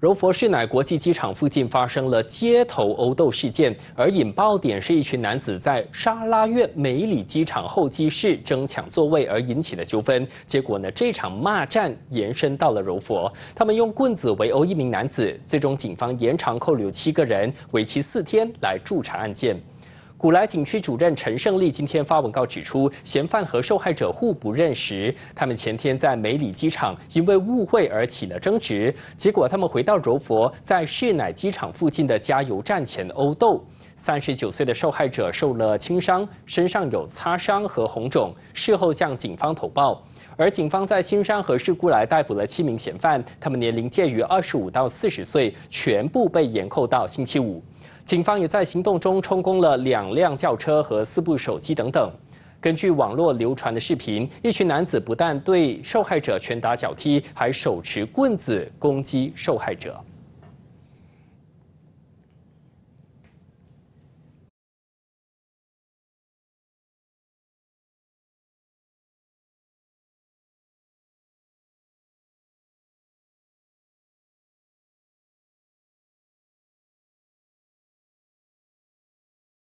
柔佛士乃国际机场附近发生了街头殴斗事件，而引爆点是一群男子在沙拉越梅里机场候机室争抢座位而引起的纠纷。结果呢，这场骂战延伸到了柔佛，他们用棍子围殴一名男子，最终警方延长扣留七个人，为期四天来助查案件。古来景区主任陈胜利今天发文告指出，嫌犯和受害者互不认识，他们前天在梅里机场因为误会而起了争执，结果他们回到柔佛，在士乃机场附近的加油站前殴斗。三十九岁的受害者受了轻伤，身上有擦伤和红肿，事后向警方投报。而警方在新山和市故来逮捕了七名嫌犯，他们年龄介于二十五到四十岁，全部被延扣到星期五。警方也在行动中充公了两辆轿车和四部手机等等。根据网络流传的视频，一群男子不但对受害者拳打脚踢，还手持棍子攻击受害者。